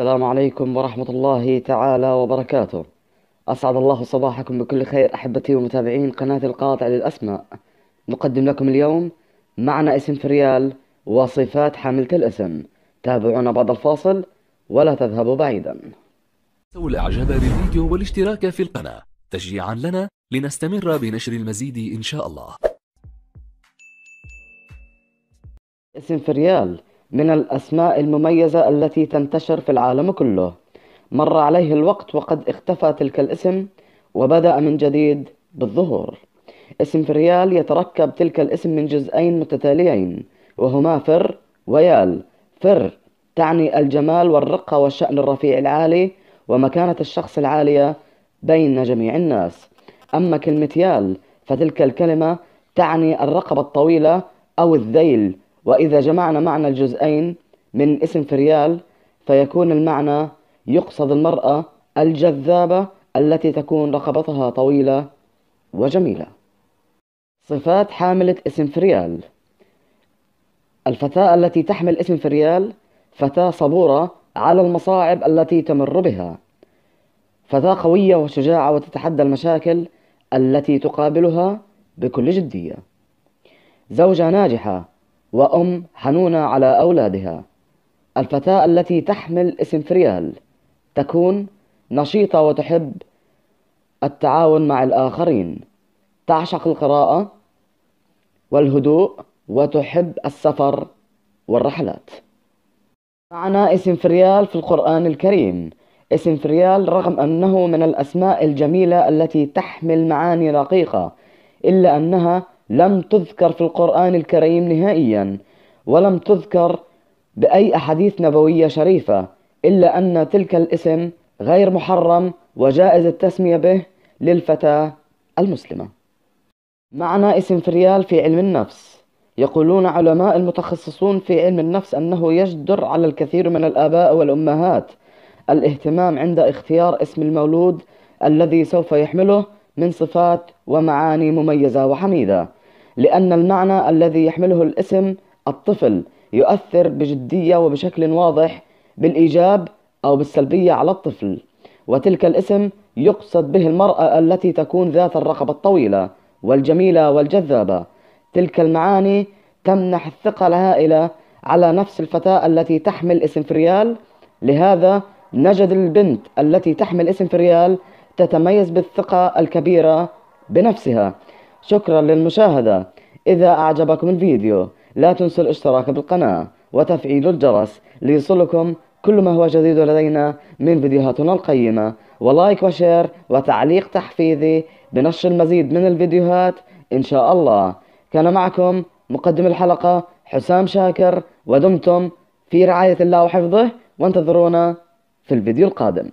السلام عليكم ورحمة الله تعالى وبركاته أسعد الله صباحكم بكل خير أحبتي ومتابعين قناة القاطع للأسماء نقدم لكم اليوم معنى اسم فريال وصفات حاملة الاسم تابعونا بعد الفاصل ولا تذهبوا بعيدا الإعجاب بالفيديو والاشتراك في القناة تشجيعا لنا لنستمر بنشر المزيد إن شاء الله اسم فريال من الأسماء المميزة التي تنتشر في العالم كله مر عليه الوقت وقد اختفى تلك الاسم وبدأ من جديد بالظهور اسم فريال يتركب تلك الاسم من جزئين متتاليين وهما فر ويال فر تعني الجمال والرقة والشأن الرفيع العالي ومكانة الشخص العالية بين جميع الناس أما كلمة يال فتلك الكلمة تعني الرقبة الطويلة أو الذيل وإذا جمعنا معنى الجزئين من اسم فريال فيكون المعنى يقصد المرأة الجذابة التي تكون رقبتها طويلة وجميلة صفات حاملة اسم فريال الفتاة التي تحمل اسم فريال فتاة صبورة على المصاعب التي تمر بها فتاة قوية وشجاعة وتتحدى المشاكل التي تقابلها بكل جدية زوجة ناجحة وأم حنونة على أولادها الفتاة التي تحمل اسم فريال تكون نشيطة وتحب التعاون مع الآخرين تعشق القراءة والهدوء وتحب السفر والرحلات معنى اسم فريال في القرآن الكريم اسم فريال رغم أنه من الأسماء الجميلة التي تحمل معاني رقيقة إلا أنها لم تذكر في القرآن الكريم نهائيا ولم تذكر بأي أحاديث نبوية شريفة إلا أن تلك الاسم غير محرم وجائز التسمية به للفتاة المسلمة معنى اسم فريال في علم النفس يقولون علماء المتخصصون في علم النفس أنه يجدر على الكثير من الآباء والأمهات الاهتمام عند اختيار اسم المولود الذي سوف يحمله من صفات ومعاني مميزة وحميدة لأن المعنى الذي يحمله الاسم الطفل يؤثر بجدية وبشكل واضح بالإيجاب أو بالسلبية على الطفل وتلك الاسم يقصد به المرأة التي تكون ذات الرقبة الطويلة والجميلة والجذابة تلك المعاني تمنح الثقة الهائلة على نفس الفتاة التي تحمل اسم فريال لهذا نجد البنت التي تحمل اسم فريال تتميز بالثقة الكبيرة بنفسها شكرا للمشاهدة إذا أعجبكم الفيديو لا تنسوا الاشتراك بالقناة وتفعيل الجرس ليصلكم كل ما هو جديد لدينا من فيديوهاتنا القيمة ولايك وشير وتعليق تحفيزي بنشر المزيد من الفيديوهات إن شاء الله كان معكم مقدم الحلقة حسام شاكر ودمتم في رعاية الله وحفظه وانتظرونا في الفيديو القادم